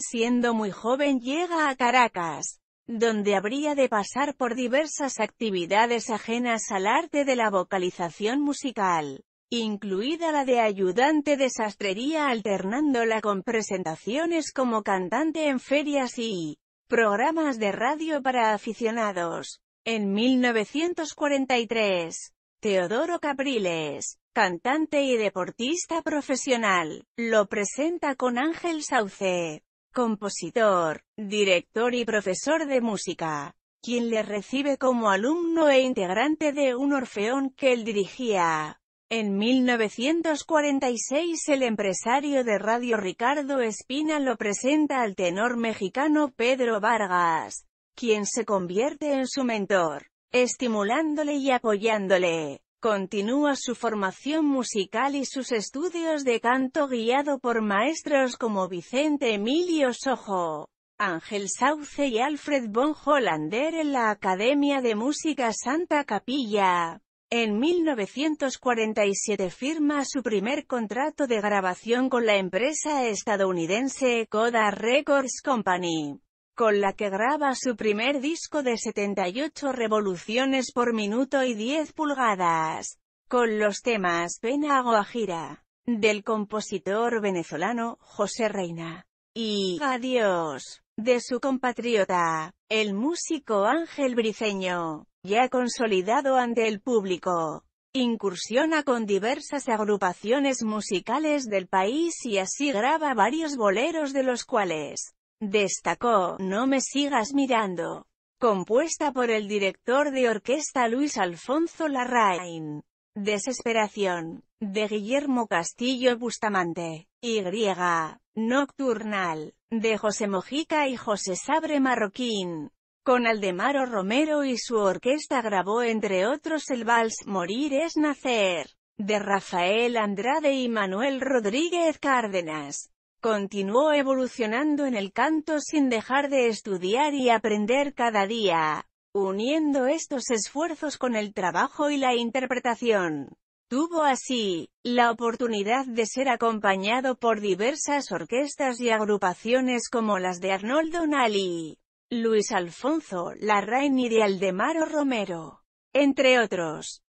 Siendo muy joven llega a Caracas, donde habría de pasar por diversas actividades ajenas al arte de la vocalización musical, incluida la de ayudante de sastrería alternándola con presentaciones como cantante en ferias y programas de radio para aficionados. En 1943, Teodoro Capriles, cantante y deportista profesional, lo presenta con Ángel Sauce, compositor, director y profesor de música, quien le recibe como alumno e integrante de un orfeón que él dirigía. En 1946 el empresario de radio Ricardo Espina lo presenta al tenor mexicano Pedro Vargas, quien se convierte en su mentor, estimulándole y apoyándole. Continúa su formación musical y sus estudios de canto guiado por maestros como Vicente Emilio Sojo, Ángel Sauce y Alfred von Hollander en la Academia de Música Santa Capilla. En 1947 firma su primer contrato de grabación con la empresa estadounidense Coda Records Company con la que graba su primer disco de 78 revoluciones por minuto y 10 pulgadas, con los temas Pena Guajira, del compositor venezolano José Reina, y Adiós, de su compatriota, el músico Ángel Briceño, ya consolidado ante el público. Incursiona con diversas agrupaciones musicales del país y así graba varios boleros de los cuales Destacó, No me sigas mirando, compuesta por el director de orquesta Luis Alfonso Larraín. Desesperación, de Guillermo Castillo Bustamante, y Nocturnal, de José Mojica y José Sabre Marroquín. Con Aldemaro Romero y su orquesta grabó entre otros el vals Morir es Nacer, de Rafael Andrade y Manuel Rodríguez Cárdenas. Continuó evolucionando en el canto sin dejar de estudiar y aprender cada día, uniendo estos esfuerzos con el trabajo y la interpretación. Tuvo así, la oportunidad de ser acompañado por diversas orquestas y agrupaciones como las de Arnoldo Nali, Luis Alfonso Larraín y de Aldemaro Romero, entre otros.